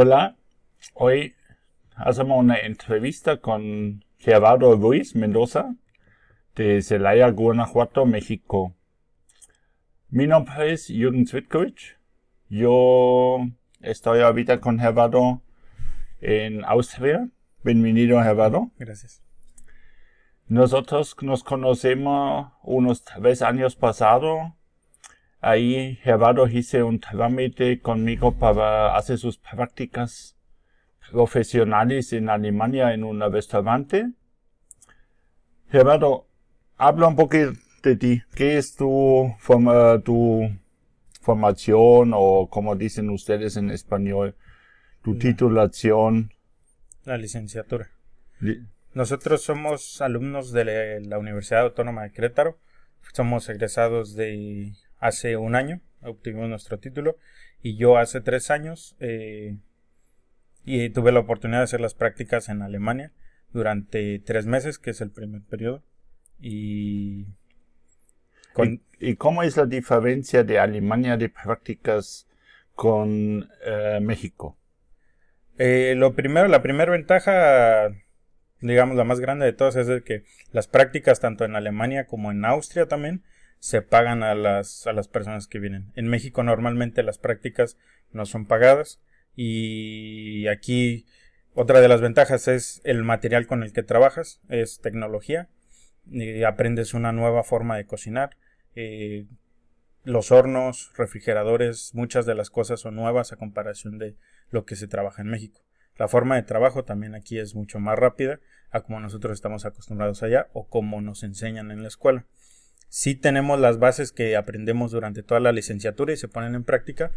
Hola, hoy hacemos una entrevista con Gerardo Ruiz Mendoza de Celaya, Guanajuato, México. Mi nombre es Jürgen Zwitkovich. Yo estoy ahorita con Gerardo en Austria. Bienvenido, Gerardo. Gracias. Nosotros nos conocemos unos tres años pasado Ahí Gerardo hizo un trámite conmigo para hacer sus prácticas profesionales en Alemania en un restaurante. Gerardo, habla un poquito de ti. ¿Qué es tu, formación o como dicen ustedes en español, tu titulación? La licenciatura. Nosotros somos alumnos de la Universidad Autónoma de Querétaro. Somos egresados de hace un año obtuvimos nuestro título y yo hace tres años eh, y tuve la oportunidad de hacer las prácticas en Alemania durante tres meses, que es el primer periodo. Y, cómo es la diferencia de Alemania de prácticas con eh, México? Eh, lo primero, la primera ventaja, digamos la más grande de todas, es que las prácticas tanto en Alemania como en Austria también se pagan a las, a las personas que vienen. En México normalmente las prácticas no son pagadas y aquí otra de las ventajas es el material con el que trabajas, es tecnología, y aprendes una nueva forma de cocinar. Eh, los hornos, refrigeradores, muchas de las cosas son nuevas a comparación de lo que se trabaja en México. La forma de trabajo también aquí es mucho más rápida a como nosotros estamos acostumbrados allá o como nos enseñan en la escuela sí tenemos las bases que aprendemos durante toda la licenciatura y se ponen en práctica,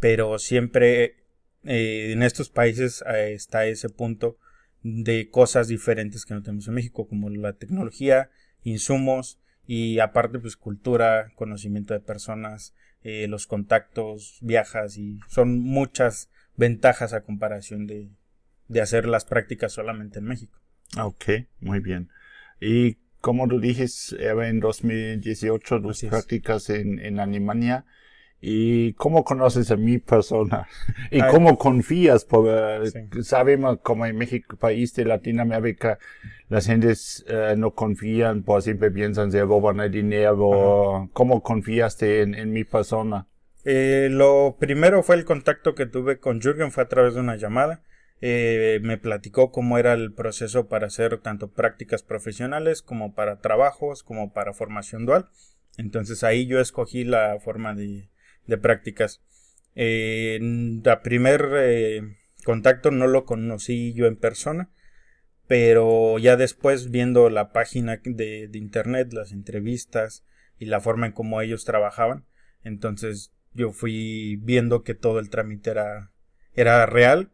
pero siempre eh, en estos países eh, está ese punto de cosas diferentes que no tenemos en México, como la tecnología, insumos y aparte pues cultura, conocimiento de personas, eh, los contactos, viajas y son muchas ventajas a comparación de, de hacer las prácticas solamente en México. Ah, ok, muy bien. ¿Y como tú dices, eh, en 2018 tus prácticas en, en Alemania. ¿Y cómo conoces a mi persona? ¿Y ah, cómo confías? Porque eh, sabemos como en México, país de Latinoamérica, las gentes eh, no confían, pues siempre piensan, se roban el dinero. ¿Cómo confiaste en, en mi persona? Eh, lo primero fue el contacto que tuve con Jürgen, fue a través de una llamada. Eh, me platicó cómo era el proceso para hacer tanto prácticas profesionales como para trabajos, como para formación dual. Entonces ahí yo escogí la forma de, prácticas. Eh, primer eh, contacto no lo conocí yo en persona, pero ya después viendo la página de, internet, las entrevistas y la forma en cómo ellos trabajaban, entonces yo fui viendo que todo el trámite era, era real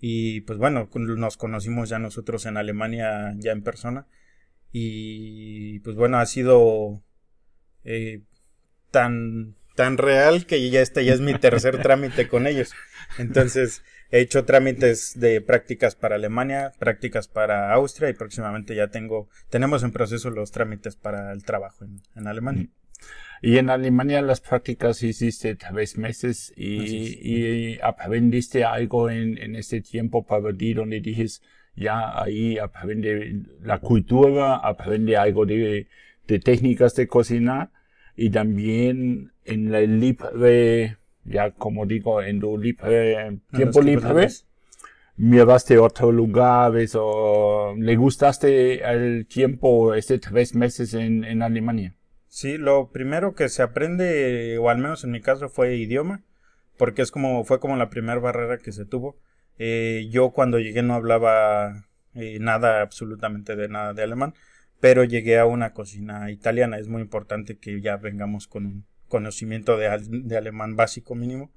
y pues bueno, nos conocimos ya nosotros en Alemania, ya en persona. Y pues bueno, ha sido eh, tan, tan real que ya este ya es mi tercer trámite con ellos. Entonces, he hecho trámites de prácticas para Alemania, prácticas para Austria y próximamente ya tengo, tenemos en proceso los trámites para el trabajo en Alemania. Y en Alemania las prácticas hiciste tres meses y, aprendiste algo en, en este tiempo para ti donde dices, ya ahí aprende la cultura, aprende algo de, de técnicas de cocina y también en la libre, ya como digo, en tu libre, tiempo libre, miraste otro lugar, o le gustaste el tiempo, este tres meses en Alemania. Sí, lo primero que se aprende, o al menos en mi caso, fue idioma, porque es como, fue como la primera barrera que se tuvo. Eh, yo cuando llegué no hablaba eh, nada, absolutamente de nada de alemán, pero llegué a una cocina italiana. Es muy importante que ya vengamos con un conocimiento de, alemán básico mínimo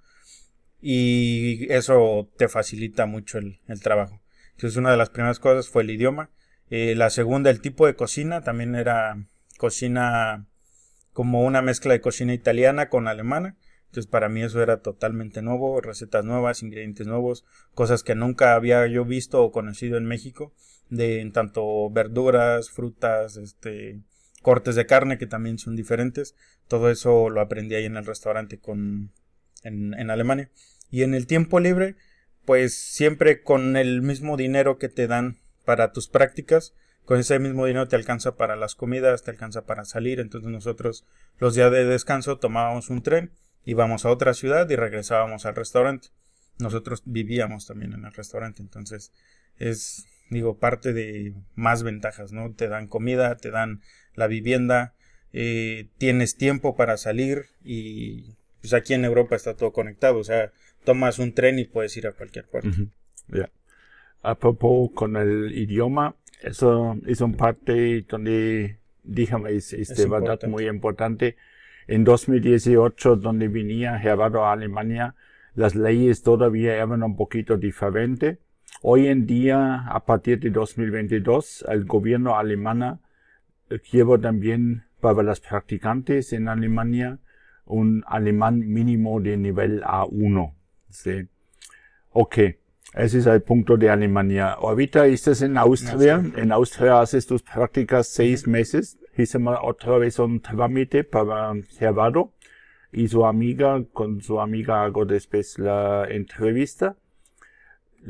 y eso te facilita mucho el, trabajo. Entonces una de las primeras cosas fue el idioma. Eh, la segunda, el tipo de cocina, también era cocina como una mezcla de cocina italiana con alemana. Entonces para mí eso era totalmente nuevo, recetas nuevas, ingredientes nuevos, cosas que nunca había yo visto o conocido en México, de en tanto verduras, frutas, este, cortes de carne que también son diferentes. Todo eso lo aprendí ahí en el restaurante con, en, en Alemania. Y en el tiempo libre, pues siempre con el mismo dinero que te dan para tus prácticas, con ese mismo dinero te alcanza para las comidas, te alcanza para salir. Entonces nosotros los días de descanso tomábamos un tren, íbamos a otra ciudad y regresábamos al restaurante. Nosotros vivíamos también en el restaurante, entonces es, digo, parte de más ventajas, ¿no? Te dan comida, te dan la vivienda, eh, tienes tiempo para salir y pues aquí en Europa está todo conectado, o sea, tomas un tren y puedes ir a cualquier parte. Ya. A propósito, con el idioma, eso es un parte donde, dígame, es, de este, verdad muy importante. En 2018, donde venía Gerardo a Alemania, las leyes todavía eran un poquito diferentes. Hoy en día, a partir de 2022, el gobierno alemán eh, lleva también para las practicantes en Alemania un alemán mínimo de nivel A1. Sí. Okay. Es ist punto de Alemania. Ahorita estás en Austria. En Austria haces tus prácticas seis meses. Hicimos otra vez un trámite para Gerardo y su amiga, con su amiga hago después la entrevista.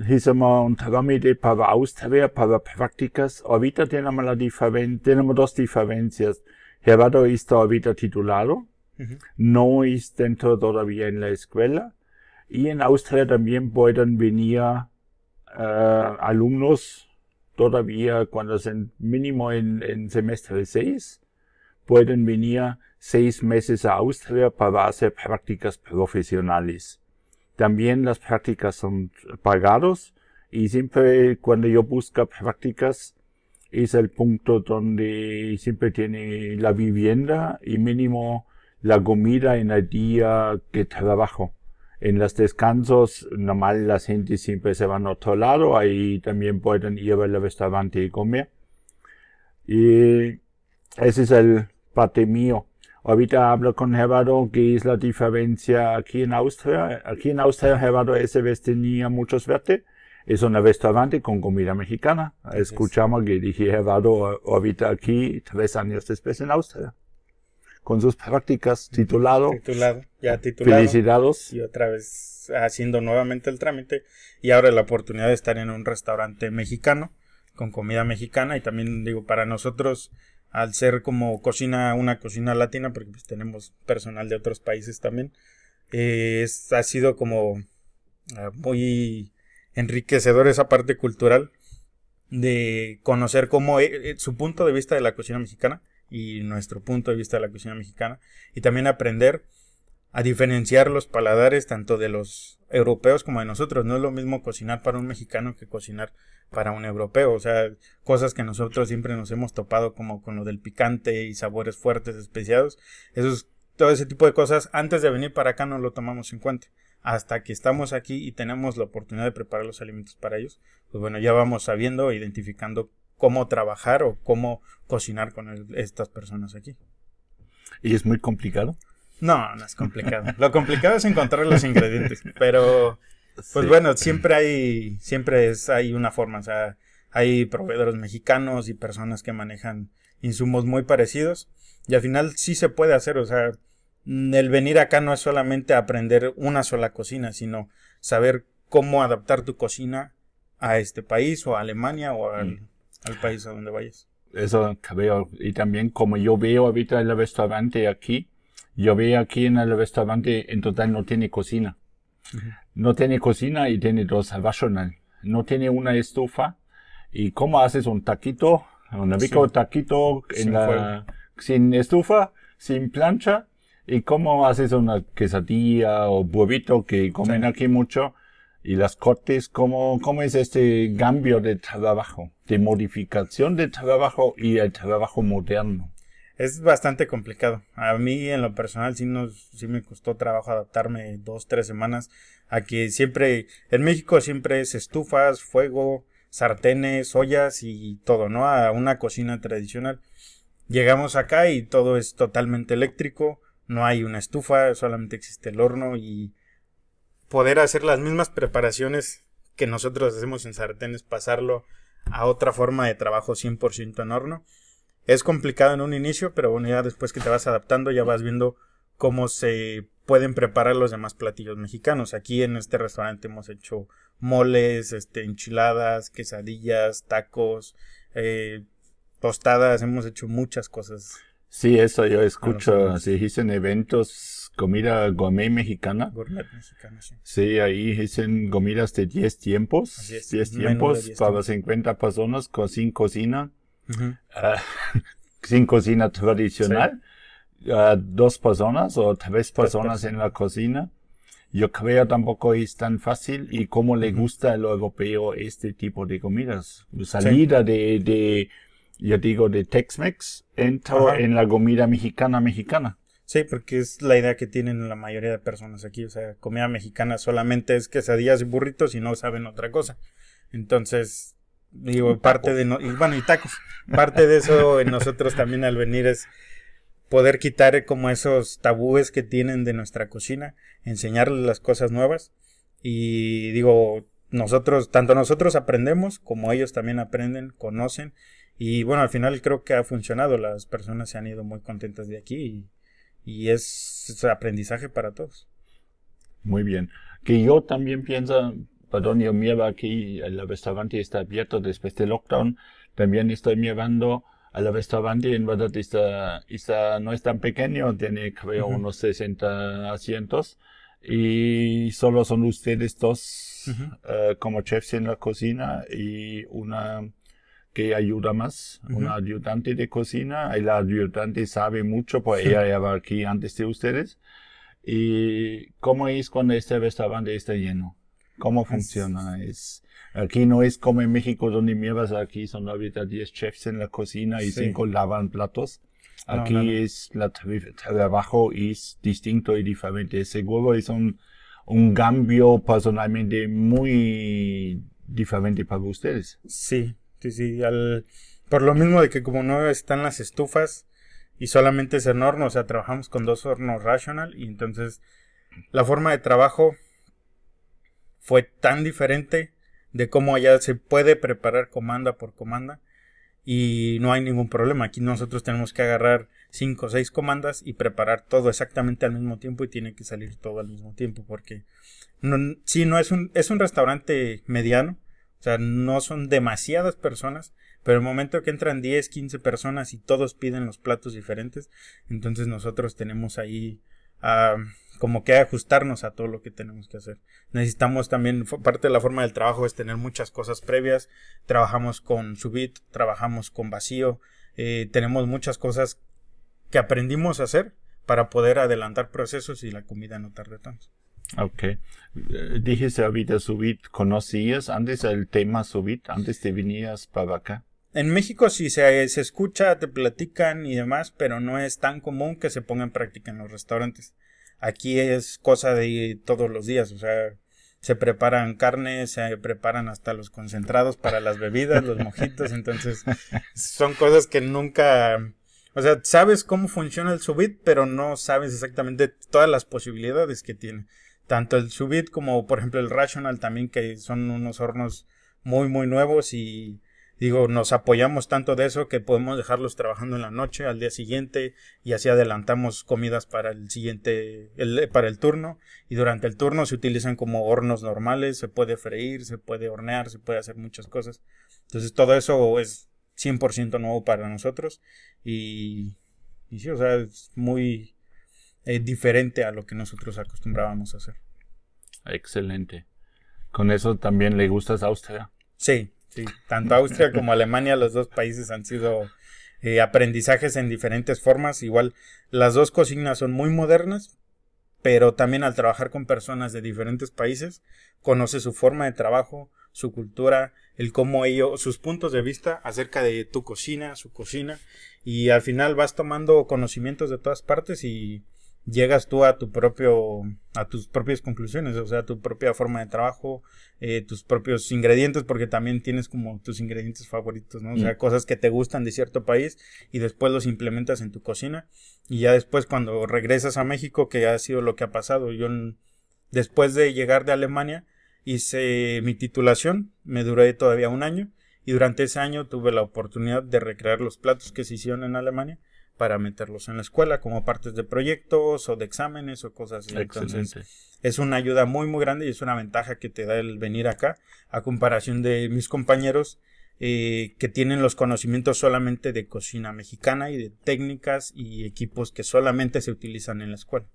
Hicimos un trámite para Austria, para prácticas. Ahorita tenemos, la tenemos dos diferencias. Gerardo está ahorita titulado, no es dentro todavía en la escuela. Y en Austria también pueden venir eh, alumnos todavía cuando son mínimo en, en semestre 6, pueden venir seis meses a Austria para hacer prácticas profesionales. También las prácticas son pagados y siempre cuando yo busco prácticas es el punto donde siempre tiene la vivienda y mínimo la comida en el día que trabajo. En los descansos, normal la gente siempre se van a otro lado, ahí también pueden ir al restaurante y comer. Y ese es el parte mío. Ahorita hablo con Gerardo, que es la diferencia aquí en Austria. Aquí en Austria Gerardo ese vez tenía muchos verte Es un restaurante con comida mexicana. Escuchamos que dije Gerardo ahorita aquí tres años después en Austria con sus prácticas, titulado. Titulado, ya titulado. Y otra vez haciendo nuevamente el trámite. Y ahora la oportunidad de estar en un restaurante mexicano, con comida mexicana. Y también digo, para nosotros, al ser como cocina, una cocina latina, porque pues, tenemos personal de otros países también, eh, ha sido como ah, muy enriquecedor esa parte cultural de conocer como eh, eh, su punto de vista de la cocina mexicana y nuestro punto de vista de la cocina mexicana y también aprender a diferenciar los paladares tanto de los europeos como de nosotros. No es lo mismo cocinar para un mexicano que cocinar para un europeo. O sea, cosas que nosotros siempre nos hemos topado como con lo del picante y sabores fuertes, especiados. es todo ese tipo de cosas antes de venir para acá no lo tomamos en cuenta. Hasta que estamos aquí y tenemos la oportunidad de preparar los alimentos para ellos, pues bueno, ya vamos sabiendo, identificando cómo trabajar o cómo cocinar con estas personas aquí. ¿Y es muy complicado? No, no es complicado. Lo complicado es encontrar los ingredientes, pero pues bueno, siempre hay siempre es hay una forma, o sea, hay proveedores mexicanos y personas que manejan insumos muy parecidos y al final sí se puede hacer, o sea, el venir acá no es solamente aprender una sola cocina, sino saber cómo adaptar tu cocina a este país o a Alemania o al, mm. Al país a donde vayas. Eso que veo. Y también como yo veo ahorita el restaurante aquí, yo veo aquí en el restaurante en total no tiene cocina. No tiene cocina y tiene dos racional. No tiene una estufa. ¿Y cómo haces un taquito? Un taquito sin, estufa, sin plancha. ¿Y cómo haces una quesadilla o huevito que comen aquí mucho? y las cortes, ¿cómo, cómo es este cambio de trabajo, de modificación de trabajo y el trabajo moderno? Es bastante complicado. A mí en lo personal sí, nos, sí me costó trabajo adaptarme dos, tres semanas a que siempre, en México siempre es estufas, fuego, sartenes, ollas y todo, ¿no? A una cocina tradicional. Llegamos acá y todo es totalmente eléctrico, no hay una estufa, solamente existe el horno y poder hacer las mismas preparaciones que nosotros hacemos en sartenes, pasarlo a otra forma de trabajo 100% en horno. Es complicado en un inicio, pero bueno, ya después que te vas adaptando ya vas viendo cómo se pueden preparar los demás platillos mexicanos. Aquí en este restaurante hemos hecho moles, este, enchiladas, quesadillas, tacos, eh, tostadas, hemos hecho muchas cosas Sí, eso yo escucho. Si dicen eventos, comida gourmet mexicana. Gourmet mexicana, sí. Sí, ahí dicen comidas de 10 tiempos. 10 tiempos para 50 personas con, sin cocina. Ah, sin cocina tradicional. dos personas o tres personas en la cocina. Yo creo tampoco es tan fácil y cómo le gusta los europeo este tipo de comidas. Salida de, de yo digo de Tex-Mex, en la comida mexicana mexicana. Sí, porque es la idea que tienen la mayoría de personas aquí. O sea, comida mexicana solamente es quesadillas y burritos y no saben otra cosa. Entonces, digo, parte de. y bueno, y tacos. Parte de eso en nosotros también al venir es poder quitar como esos tabúes que tienen de nuestra cocina, enseñarles las cosas nuevas. Y digo, nosotros, tanto nosotros aprendemos como ellos también aprenden, conocen y bueno, al final creo que ha funcionado. Las personas se han ido muy contentas de aquí y, es, aprendizaje para todos. Muy bien. Que yo también pienso, perdón, yo miraba aquí. el restaurante está abierto después del lockdown. También estoy mirando al restaurante, en verdad está, está, no es tan pequeño, tiene creo unos 60 asientos y solo son ustedes dos eh, como chefs en la cocina y una que ayuda más, un ayudante de cocina. El ayudante sabe mucho, pues ella ella estaba aquí antes de ustedes. ¿Y cómo es cuando este restaurante está lleno? ¿Cómo funciona? Es, aquí no es como en México, donde mierdas aquí, son ahorita 10 chefs en la cocina y 5 lavan platos. Aquí es la trabajo es distinto y diferente. Seguro es un, un cambio personalmente muy diferente para ustedes. Sí, este, al, por lo mismo de que como no están las estufas y solamente es en horno, o sea, trabajamos con dos hornos Rational y entonces la forma de trabajo fue tan diferente de cómo allá se puede preparar comanda por comanda y no hay ningún problema. Aquí nosotros tenemos que agarrar cinco o seis comandas y preparar todo exactamente al mismo tiempo y tiene que salir todo al mismo tiempo porque si no es un, es un restaurante mediano, o sea, no son demasiadas personas, pero el momento que entran 10, 15 personas y todos piden los platos diferentes, entonces nosotros tenemos ahí como que ajustarnos a todo lo que tenemos que hacer. Necesitamos también, parte de la forma del trabajo es tener muchas cosas previas. Trabajamos con Subit, trabajamos con Vacío, eh, tenemos muchas cosas que aprendimos a hacer para poder adelantar procesos y la comida no tarde tanto. Okay. Eh, Dije ahorita vida ¿Conocías antes el tema subit? Antes te vinías para acá. En México sí se, eh, se, escucha, te platican y demás, pero no es tan común que se ponga en práctica en los restaurantes. Aquí es cosa de todos los días, o sea, se preparan carnes, se preparan hasta los concentrados para las bebidas, los mojitos, entonces son cosas que nunca, o sea, sabes cómo funciona el subit, pero no sabes exactamente todas las posibilidades que tiene tanto el Subit como por ejemplo el Rational también, que son unos hornos muy, muy nuevos y digo, nos apoyamos tanto de eso que podemos dejarlos trabajando en la noche, al día siguiente y así adelantamos comidas para el siguiente, el, para el turno y durante el turno se utilizan como hornos normales, se puede freír, se puede hornear, se puede hacer muchas cosas. Entonces todo eso es 100% nuevo para nosotros y, y sí, o sea, es muy, eh, diferente a lo que nosotros acostumbrábamos a hacer. Excelente. Con eso también le gustas Austria. Sí, sí. Tanto Austria como Alemania, los dos países han sido eh, aprendizajes en diferentes formas. Igual, las dos cocinas son muy modernas, pero también al trabajar con personas de diferentes países, conoce su forma de trabajo, su cultura, el cómo ellos, sus puntos de vista acerca de tu cocina, su cocina, y al final vas tomando conocimientos de todas partes y llegas tú a tu propio a tus propias conclusiones, o sea, tu propia forma de trabajo, eh, tus propios ingredientes, porque también tienes como tus ingredientes favoritos, ¿no? O sea, mm. cosas que te gustan de cierto país y después los implementas en tu cocina y ya después cuando regresas a México, que ha sido lo que ha pasado, yo después de llegar de Alemania hice mi titulación, me duré todavía un año y durante ese año tuve la oportunidad de recrear los platos que se hicieron en Alemania para meterlos en la escuela como partes de proyectos o de exámenes o cosas así. Entonces, es una ayuda muy, muy grande y es una ventaja que te da el venir acá a comparación de mis compañeros eh, que tienen los conocimientos solamente de cocina mexicana y de técnicas y equipos que solamente se utilizan en la escuela.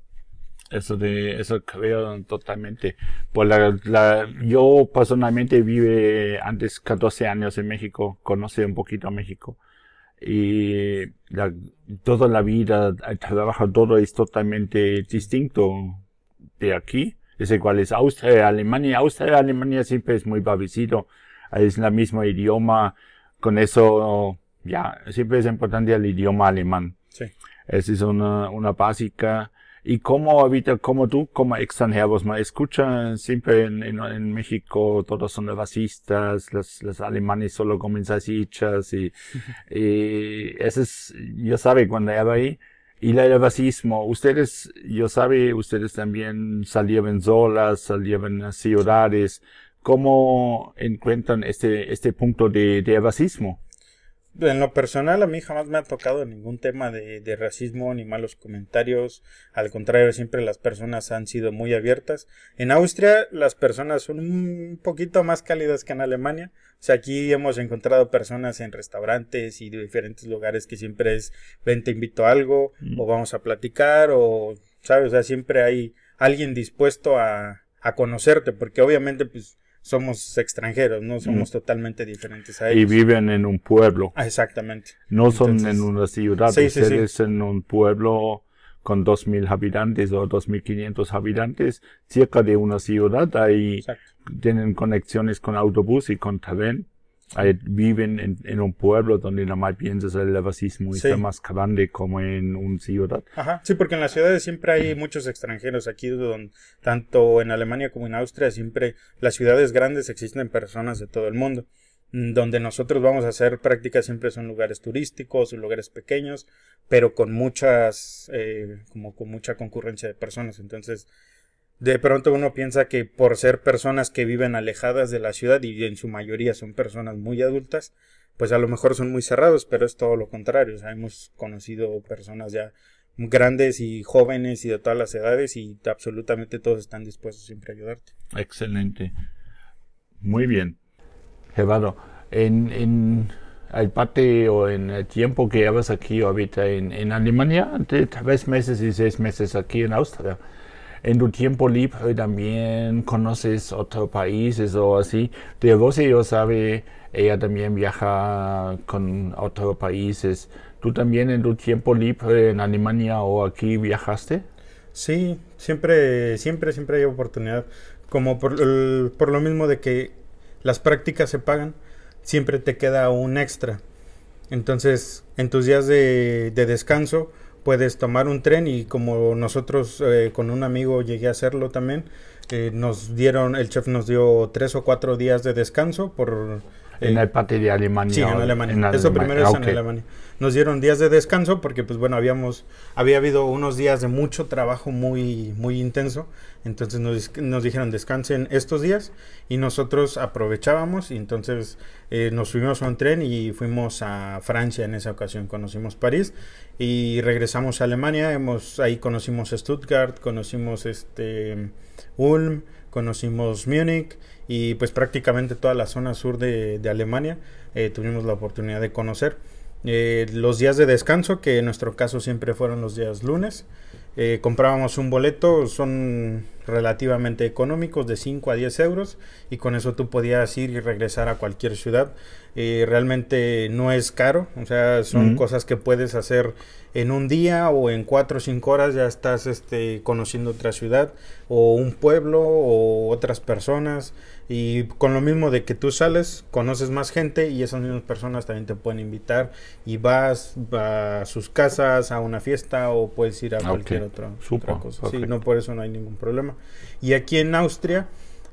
Eso de eso creo totalmente. Por pues la, yo personalmente vive antes 14 años en México, conoce un poquito a México y toda la vida, el eh, trabajo, todo es totalmente distinto de aquí. Es igual, es Austria, Alemania. Austria, Alemania siempre es muy parecido. Es la mismo idioma. Con eso, ya, siempre es importante el idioma alemán. Sí. Es una, una básica. Y como habita, como tú, como extranjeros me escuchan, siempre en, México todos son evasistas, los, alemanes solo comen salchichas y, y eso es, yo sabe cuando era ahí, y el evasismo, ustedes, yo sabe, ustedes también salieron solas, salieron a ciudades, ¿cómo encuentran este, este punto de, de en lo personal, a mí jamás me ha tocado ningún tema de, racismo ni malos comentarios. Al contrario, siempre las personas han sido muy abiertas. En Austria, las personas son un poquito más cálidas que en Alemania. O sea, aquí hemos encontrado personas en restaurantes y de diferentes lugares que siempre es, ven, te invito a algo, mm. o vamos a platicar, o, ¿sabes? O sea, siempre hay alguien dispuesto a, a conocerte, porque obviamente, pues, somos extranjeros, no somos totalmente diferentes a ellos. Y viven en un pueblo. Ah, exactamente. No son en una ciudad, ustedes en un pueblo con 2.000 habitantes o 2.500 habitantes, cerca de una ciudad, ahí tienen conexiones con autobús y con tren viven en, un pueblo donde más piensas el racismo y está más grande como en un ciudad. sí, porque en las ciudades siempre hay muchos extranjeros. Aquí, tanto en Alemania como en Austria, siempre las ciudades grandes existen personas de todo el mundo. Mm, donde nosotros vamos a hacer prácticas siempre son lugares turísticos, lugares pequeños, pero con muchas, eh, como con mucha concurrencia de personas. Entonces, de pronto uno piensa que por ser personas que viven alejadas de la ciudad y en su mayoría son personas muy adultas, pues a lo mejor son muy cerrados, pero es todo lo contrario. hemos conocido personas ya grandes y jóvenes y de todas las edades y absolutamente todos están dispuestos siempre a ayudarte. Excelente. Muy bien. Gerardo, en, el o en el tiempo que llevas aquí o en, en Alemania, tal tres meses y seis meses aquí en Austria, en tu tiempo libre también conoces otros países o así. De vos yo sabe, ella también viaja con otros países. ¿Tú también en tu tiempo libre en Alemania o aquí viajaste? Sí, siempre, siempre, siempre hay oportunidad. Como por, lo mismo de que las prácticas se pagan, siempre te queda un extra. Entonces, en tus días de descanso, puedes tomar un tren y como nosotros eh, con un amigo llegué a hacerlo también, eh, nos dieron, el chef nos dio tres o cuatro días de descanso por... en eh, el patio de Alemania. en Eso primero es en Alemania nos dieron días de descanso porque pues bueno, habíamos, había habido unos días de mucho trabajo muy, muy intenso, entonces nos, dijeron descansen estos días y nosotros aprovechábamos y entonces eh, nos subimos a un tren y fuimos a Francia en esa ocasión, conocimos París y regresamos a Alemania, hemos, ahí conocimos Stuttgart, conocimos este Ulm, conocimos Múnich y pues prácticamente toda la zona sur de, Alemania eh, tuvimos la oportunidad de conocer. Eh, los días de descanso, que en nuestro caso siempre fueron los días lunes. Eh, comprábamos un boleto, son relativamente económicos de 5 a 10 euros y con eso tú podías ir y regresar a cualquier ciudad. Eh, realmente no es caro, o sea, son cosas que puedes hacer en un día o en 4 o 5 horas ya estás este, conociendo otra ciudad o un pueblo o otras personas y con lo mismo de que tú sales, conoces más gente y esas mismas personas también te pueden invitar y vas a sus casas a una fiesta o puedes ir a ah, cualquier otra, cosa. Sí, no por eso no hay ningún problema. Y aquí en Austria,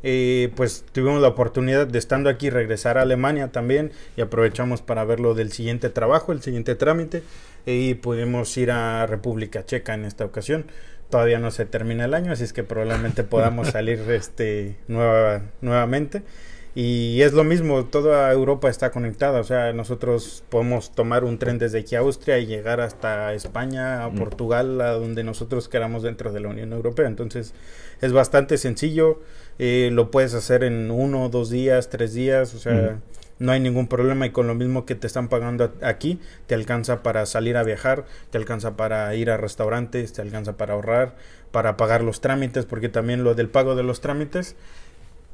eh, pues tuvimos la oportunidad de estando aquí regresar a Alemania también y aprovechamos para ver lo del siguiente trabajo, el siguiente trámite y pudimos ir a República Checa en esta ocasión. Todavía no se termina el año, así es que probablemente podamos salir este, nueva, nuevamente. Y es lo mismo, toda Europa está conectada, o sea, nosotros podemos tomar un tren desde aquí a Austria y llegar hasta España, a Portugal, a donde nosotros queramos dentro de la Unión Europea. Entonces, es bastante sencillo, eh, lo puedes hacer en uno, dos días, tres días, o sea, no hay ningún problema y con lo mismo que te están pagando aquí, te alcanza para salir a viajar, te alcanza para ir a restaurantes, te alcanza para ahorrar, para pagar los trámites, porque también lo del pago de los trámites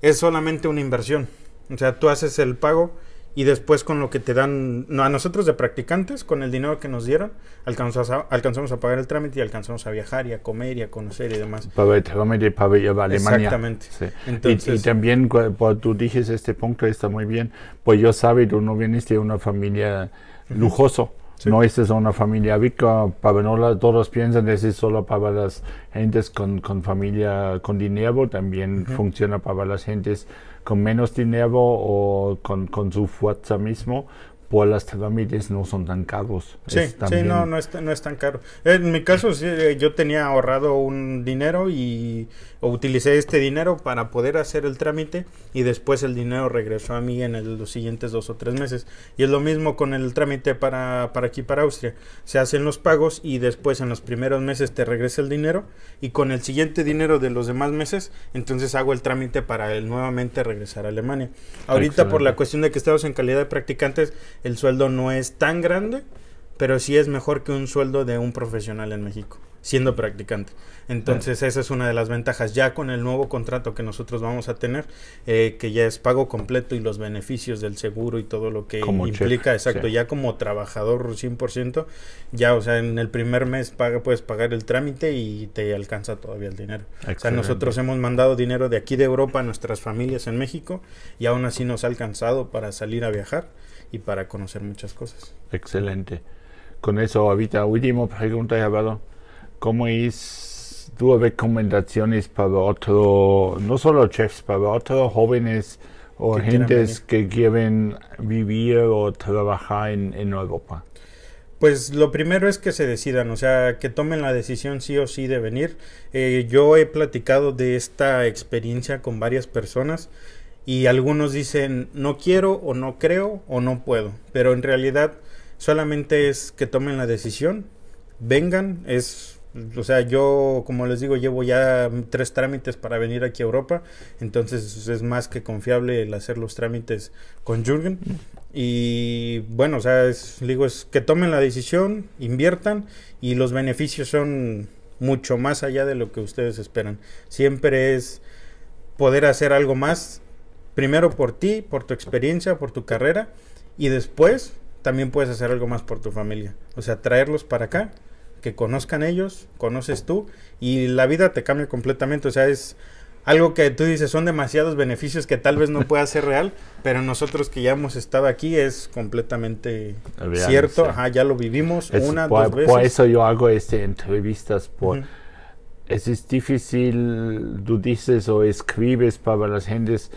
es solamente una inversión. O sea, tú haces el pago y después con lo que te dan, no, a nosotros de practicantes, con el dinero que nos dieron, alcanzamos a, alcanzamos a pagar el trámite y alcanzamos a viajar y a comer y a conocer y demás. Para ir a Alemania. Exactamente. y, también, tú dices, este punto está muy bien, pues yo sabe, tú no vienes de una familia lujoso. No es una familia rica, todos piensan que es solo para las gentes con, familia, con dinero, también funciona para las gentes con menos dinero o con, su fuerza mismo, Pues las familias no son tan caros. Sí, no, es, tan caro. En mi caso, eh, yo tenía ahorrado un dinero y o utilicé este dinero para poder hacer el trámite y después el dinero regresó a mí en los siguientes dos o tres meses. Y es lo mismo con el trámite para, para aquí, para Austria. Se hacen los pagos y después en los primeros meses te regresa el dinero y con el siguiente dinero de los demás meses, entonces hago el trámite para nuevamente regresar a Alemania. Ahorita por la cuestión de que estamos en calidad de practicantes, el sueldo no es tan grande pero sí es mejor que un sueldo de un profesional en México, siendo practicante. Entonces esa es una de las ventajas. Ya con el nuevo contrato que nosotros vamos a tener, eh, que ya es pago completo y los beneficios del seguro y todo lo que implica, exacto, ya como trabajador 100%, ya, o sea, en el primer mes paga, puedes pagar el trámite y te alcanza todavía el dinero. O sea, nosotros hemos mandado dinero de aquí de Europa a nuestras familias en México y aún así nos ha alcanzado para salir a viajar y para conocer muchas cosas. Excelente. Con eso, ahorita, última pregunta, Gerardo. ¿Cómo es tu recomendaciones para otro, no solo chefs, para otros jóvenes o gente gentes que quieren vivir o trabajar en, Europa? Pues lo primero es que se decidan, o sea, que tomen la decisión sí o sí de venir. Eh, yo he platicado de esta experiencia con varias personas y algunos dicen no quiero o no creo o no puedo, pero en realidad Solamente es que tomen la decisión, vengan, es o sea, yo, como les digo, llevo ya tres trámites para venir aquí a Europa, entonces es más que confiable el hacer los trámites con Jürgen. Y bueno, o sea, digo, es que tomen la decisión, inviertan y los beneficios son mucho más allá de lo que ustedes esperan. Siempre es poder hacer algo más, primero por ti, por tu experiencia, por tu carrera, y después también puedes hacer algo más por tu familia. O sea, traerlos para acá, que conozcan ellos, conoces tú, y la vida te cambia completamente. O sea, es algo que tú dices, son demasiados beneficios que tal vez no pueda ser real, pero nosotros que ya hemos estado aquí es completamente cierto. ya lo vivimos una, dos veces. por eso yo hago este entrevistas por es, es difícil, tú dices o escribes para las gentes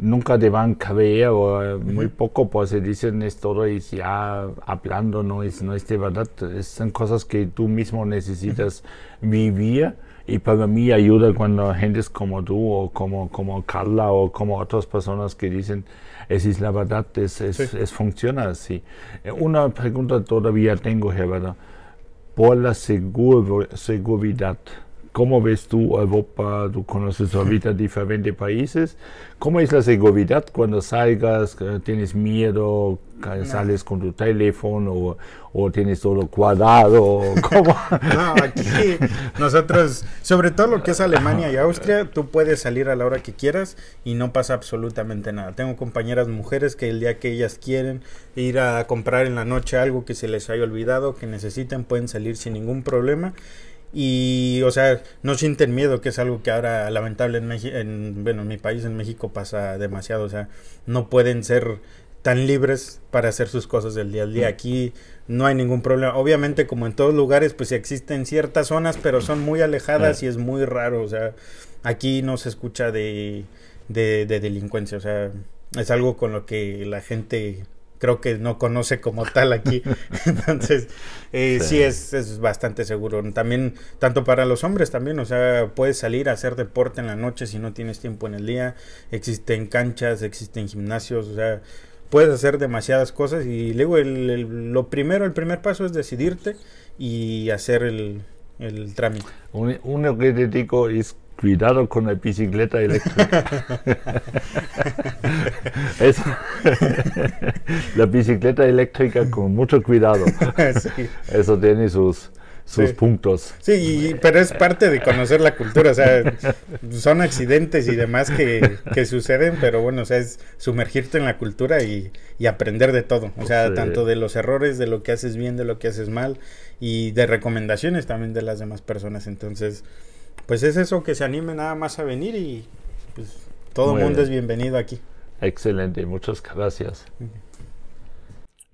nunca te van a caber o eh, muy poco, pues se dicen esto y ya ah, hablando, no es, no es de verdad, son cosas que tú mismo necesitas vivir y para mí ayuda cuando gente como tú o como, como Carla o como otras personas que dicen, es, es la verdad, es, es, funciona así. Eh, una pregunta todavía tengo, ¿verdad? por la seguridad. ¿Cómo ves tú Europa? Tú conoces ahorita diferentes países. ¿Cómo es la seguridad cuando salgas? Eh, ¿Tienes miedo? ¿Sales con tu teléfono o, tienes todo cuadrado? ¿Cómo? no, aquí nosotros, sobre todo lo que es Alemania y Austria, tú puedes salir a la hora que quieras y no pasa absolutamente nada. Tengo compañeras mujeres que el día que ellas quieren ir a comprar en la noche algo que se les haya olvidado, que necesitan, pueden salir sin ningún problema y, o sea, no sienten miedo, que es algo que ahora lamentable en, en, bueno, en mi país, en México, pasa demasiado. O sea, no pueden ser tan libres para hacer sus cosas del día al día. Mm. Aquí no hay ningún problema. Obviamente, como en todos lugares, pues existen ciertas zonas, pero son muy alejadas y es muy raro. O sea, aquí no se escucha de, de, de delincuencia. O sea, es algo con lo que la gente creo que no conoce como tal aquí. Entonces, eh, sí, es, es, bastante seguro. También, tanto para los hombres también, o sea, puedes salir a hacer deporte en la noche si no tienes tiempo en el día. Existen canchas, existen gimnasios, o sea, puedes hacer demasiadas cosas. Y luego, lo primero, el primer paso es decidirte y hacer el, el trámite. Un, uno es cuidado con la bicicleta eléctrica. la bicicleta eléctrica con mucho cuidado. Eso tiene sus, sus puntos. Sí, pero es parte de conocer la cultura, o sea, son accidentes y demás que, suceden, pero bueno, o sea, es sumergirte en la cultura y, aprender de todo, o sea, tanto de los errores, de lo que haces bien, de lo que haces mal y de recomendaciones también de las demás personas, entonces... Pues es eso, que se anime nada más a venir y pues, todo el mundo es bienvenido aquí. Excelente, muchas gracias.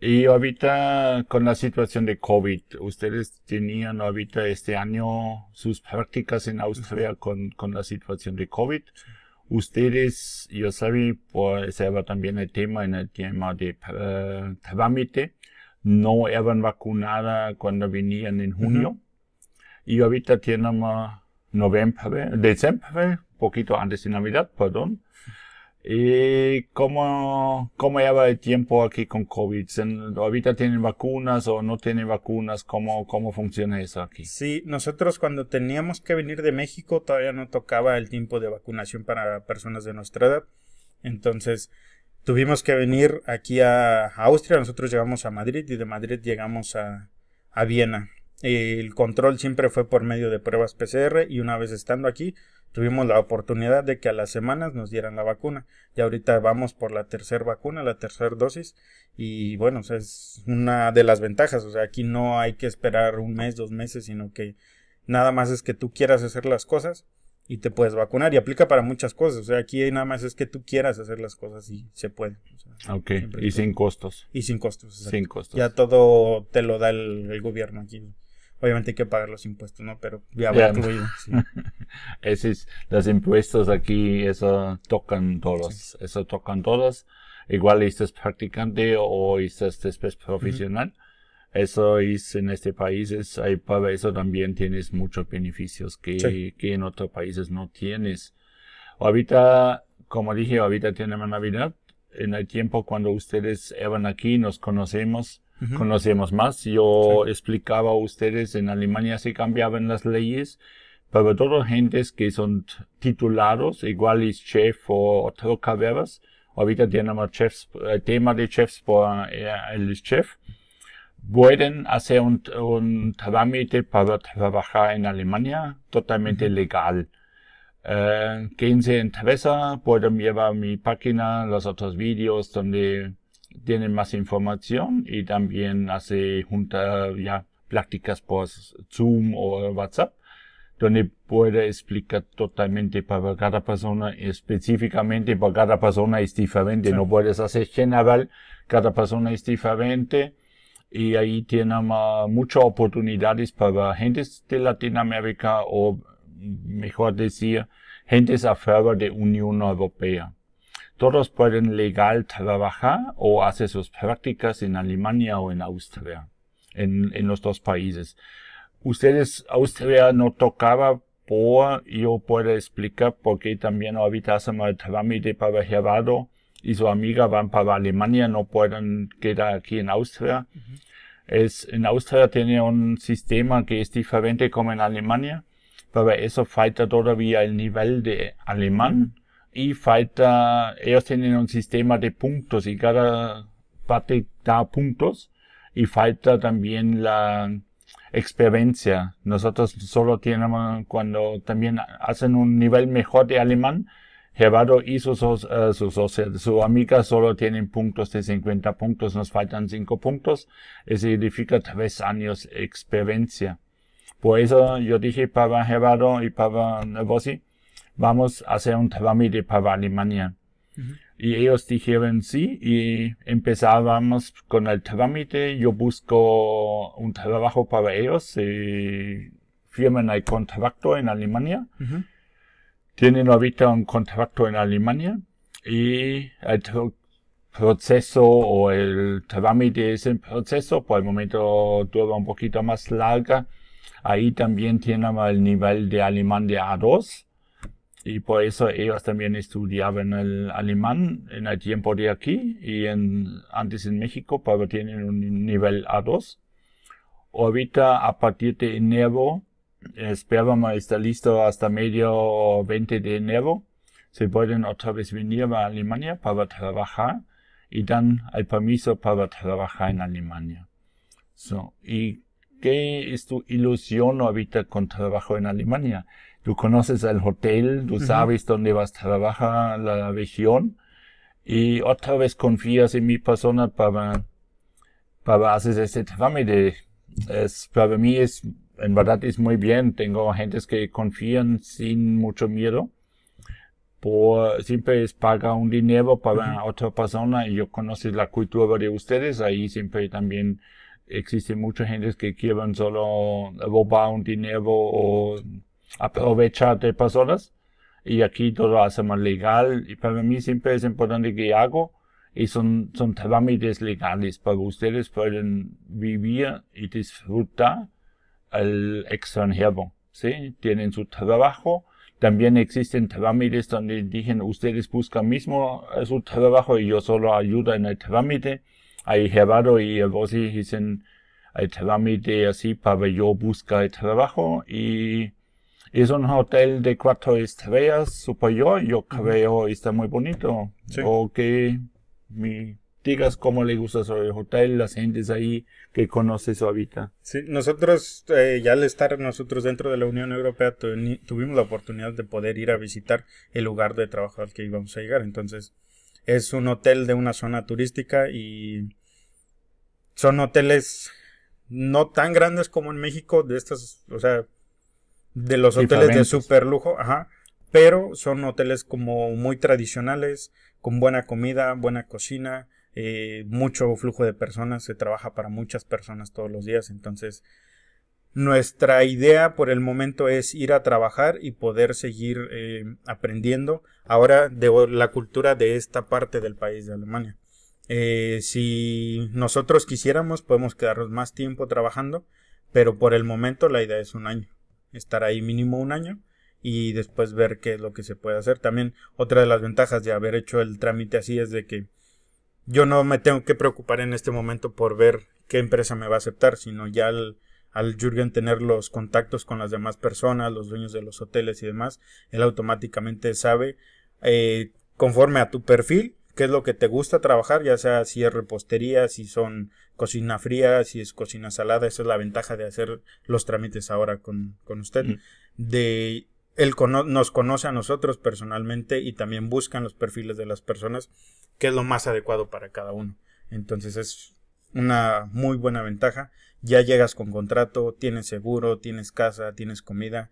Y ahorita con la situación de COVID, ¿ustedes tenían ahorita este año sus prácticas en Austria con, con la situación de COVID? Ustedes, yo sabía, pues era también el tema en el tema de trámite, no eran vacunadas cuando venían en junio. Y ahorita más noviembre, diciembre, poquito antes de Navidad, perdón. Y como, como lleva el tiempo aquí con COVID, ahorita tienen vacunas o no tienen vacunas, ¿cómo, cómo funciona eso aquí? Sí, nosotros cuando teníamos que venir de México todavía no tocaba el tiempo de vacunación para personas de nuestra edad. Entonces tuvimos que venir aquí a Austria, nosotros llegamos a Madrid y de Madrid llegamos a Viena. El control siempre fue por medio de pruebas PCR y una vez estando aquí tuvimos la oportunidad de que a las semanas nos dieran la vacuna. Y ahorita vamos por la tercera vacuna, la tercera dosis. Y bueno, es una de las ventajas. O sea, aquí no hay que esperar un mes, dos meses, sino que nada más es que tú quieras hacer las cosas y te puedes vacunar. Y aplica para muchas cosas. O sea, aquí nada más es que tú quieras hacer las cosas y se puede. y sin costos. Y sin costos. Sin costos. Ya todo te lo da el gobierno aquí obviamente hay que pagar los impuestos, ¿no? Pero ya voy a Sí. es, los impuestos aquí, eso tocan todos, eso tocan todos. Igual estás practicante o estás después profesional. Eso es en este país, es, hay, para eso también tienes muchos beneficios que, que en otros países no tienes. Ahorita, como dije, ahorita más Navidad. En el tiempo cuando ustedes eran aquí, nos conocemos conocemos más. Yo explicaba a ustedes, en Alemania se cambiaban las leyes, pero las gentes que son titulados, igual es chef o trocaveras, ahorita tenemos chefs, eh, tema de chefs por eh, el chef, pueden hacer un, un, trámite para trabajar en Alemania totalmente legal. Eh, quien se interesa, pueden llevar mi página, los otros vídeos donde tienen más información y también hace juntas ya prácticas por Zoom o WhatsApp, donde puede explicar totalmente para cada persona, específicamente para cada persona es diferente, no puedes hacer general, cada persona es diferente y ahí más muchas oportunidades para gente de Latinoamérica o mejor decir, gentes afuera de Unión Europea. Todos pueden legal trabajar o hacer sus prácticas en Alemania o en Austria, en, en los dos países. Ustedes, Austria no tocaba por, yo puedo explicar por qué también ahorita hacemos el trámite para Gerardo y su amiga van para Alemania, no pueden quedar aquí en Austria. es, en Austria tiene un sistema que es diferente como en Alemania, pero eso falta todavía el nivel de alemán y falta ellos tienen un sistema de puntos y cada parte da puntos y falta también la experiencia. Nosotros solo tenemos, cuando también hacen un nivel mejor de alemán, Gerardo y sus, eh, su amiga solo tienen puntos de 50 puntos, nos faltan 5 puntos. Eso significa 3 años experiencia. Por eso yo dije para Gerardo y para Bossi, vamos a hacer un trámite para Alemania. Y ellos dijeron sí y empezábamos con el trámite. Yo busco un trabajo para ellos y firman el contrato en Alemania. Tienen ahorita un contrato en Alemania y el proceso o el trámite es el proceso. Por el momento dura un poquito más larga. Ahí también tienen el nivel de alemán de A2 y por eso ellos también estudiaban el alemán en el tiempo de aquí y antes en México, pero tienen un nivel A2. Ahorita, a partir de enero, esperamos estar listo hasta medio 20 de enero. Se pueden otra vez venir a Alemania para trabajar y dan el permiso para trabajar en Alemania. ¿Y qué es tu ilusión ahorita con trabajo en Alemania? Tú conoces el hotel, tú sabes dónde vas a trabajar, la región, y otra vez confías en mi persona para, para hacer este trámite. Es, para mí es, en verdad es muy bien. Tengo gente que confían sin mucho miedo. Por, siempre es pagar un dinero para otra persona y yo conozco la cultura de ustedes. Ahí siempre también existe mucha gente que quieren solo robar un dinero o aprovechar de personas y aquí todo hace más legal y para mí siempre es importante que hago y son, son trámites legales para ustedes pueden vivir y disfrutar al extranjero. ¿sí? Tienen su trabajo. También existen trámites donde dicen ustedes buscan mismo eh, su trabajo y yo solo ayudo en el trámite. ahí Gerardo y Rosy dicen el trámite así para yo buscar el trabajo y es un hotel de cuatro estrellas supo yo yo creo, está muy bonito. O que me digas cómo le gusta sobre el hotel, las gentes ahí que conoce su habita. Sí, nosotros, eh, ya al estar nosotros dentro de la Unión Europea, tuvimos la oportunidad de poder ir a visitar el lugar de trabajo al que íbamos a llegar. Entonces, es un hotel de una zona turística y son hoteles no tan grandes como en México, de estas, o sea, de los hoteles de super lujo, ajá, pero son hoteles como muy tradicionales, con buena comida, buena cocina, eh, mucho flujo de personas, se trabaja para muchas personas todos los días, entonces nuestra idea por el momento es ir a trabajar y poder seguir eh, aprendiendo ahora de la cultura de esta parte del país de Alemania. Eh, si nosotros quisiéramos podemos quedarnos más tiempo trabajando, pero por el momento la idea es un año estar ahí mínimo un año y después ver qué es lo que se puede hacer. También otra de las ventajas de haber hecho el trámite así es de que yo no me tengo que preocupar en este momento por ver qué empresa me va a aceptar, sino ya al, al Jürgen tener los contactos con las demás personas, los dueños de los hoteles y demás, él automáticamente sabe, eh, conforme a tu perfil, qué es lo que te gusta trabajar, ya sea si es repostería, si son cocina fría, si es cocina salada, esa es la ventaja de hacer los trámites ahora con, con usted. De él nos conoce a nosotros personalmente y también buscan los perfiles de las personas, que es lo más adecuado para cada uno. Entonces es una muy buena ventaja. Ya llegas con contrato, tienes seguro, tienes casa, tienes comida.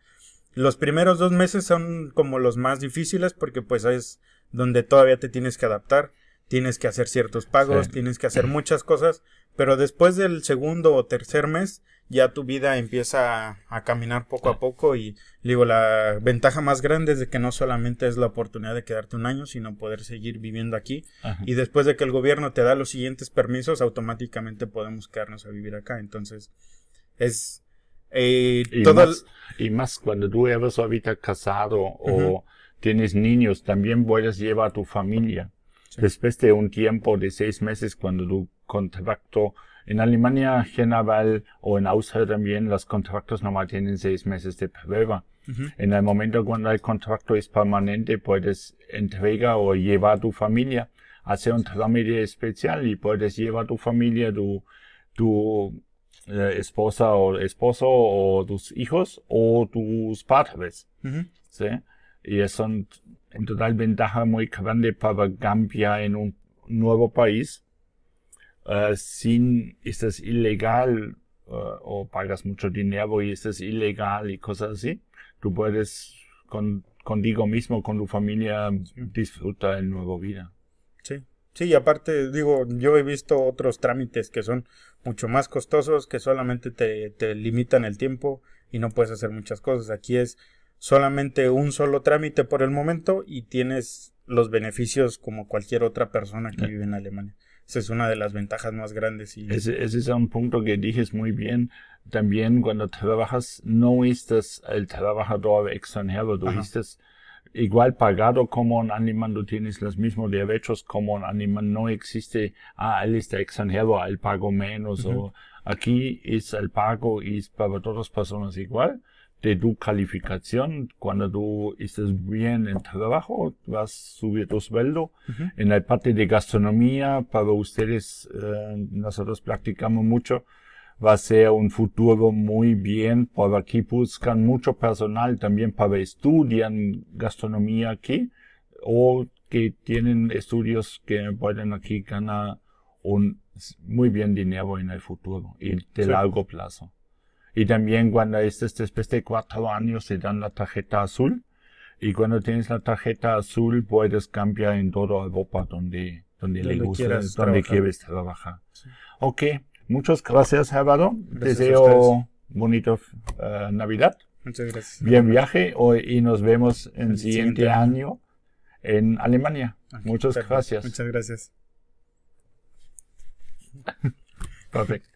Los primeros dos meses son como los más difíciles porque pues es donde todavía te tienes que adaptar, tienes que hacer ciertos pagos, tienes que hacer muchas cosas, pero después del segundo o tercer mes ya tu vida empieza a, caminar poco a poco y digo, la ventaja más grande es de que no solamente es la oportunidad de quedarte un año, sino poder seguir viviendo aquí y después de que el gobierno te da los siguientes permisos, automáticamente podemos quedarnos a vivir acá. Entonces, es... Eh, y, más, cuando tú eres ahorita casado o tienes niños, también puedes llevar a tu familia. Después de un tiempo de seis meses, cuando tu contrato en Alemania general o en Austria también, los contratos normalmente tienen seis meses de prueba. En el momento cuando el contrato es permanente, puedes entregar o llevar tu familia, hacer un trámite especial y puedes llevar tu familia, tu, tu eh, esposa o esposo o tus hijos o tus padres. Y son en total ventaja muy grande para Gambia en un nuevo país. Eh, sin, es es ilegal eh, o pagas mucho dinero y es es ilegal y cosas así. Tú puedes con, contigo mismo, con tu familia, disfrutar el nuevo vida. Sí. Sí, y aparte, digo, yo he visto otros trámites que son mucho más costosos, que solamente te, te limitan el tiempo y no puedes hacer muchas cosas. Aquí es, solamente un solo trámite por el momento y tienes los beneficios como cualquier otra persona que eh. vive en Alemania. Esa es una de las ventajas más grandes. Y... Ese, es un punto que dices muy bien. También cuando trabajas, no estás el trabajador extranjero, tú estás igual pagado como un animal, tienes los mismos derechos como un animal. No existe, ah, él está extranjero, él pago menos. aquí es el pago y es para todas las personas igual de tu calificación cuando tú estás bien en trabajo, vas a subir tu sueldo. En la parte de gastronomía, para ustedes, eh, nosotros practicamos mucho, va a ser un futuro muy bien, Por aquí buscan mucho personal también para estudiar gastronomía aquí, o que tienen estudios que pueden aquí ganar un muy bien dinero en el futuro y de largo plazo. Y también cuando estés después de cuatro años te dan la tarjeta azul. Y cuando tienes la tarjeta azul puedes cambiar en toda Europa donde, donde, donde le gusta, donde trabajar. quieres trabajar. Ok, muchas gracias, Álvaro. Deseo bonito eh, Navidad. Muchas gracias. Bien viaje y nos vemos en el siguiente, año. en Alemania. Ah, muchas gracias. Muchas gracias. Perfecto.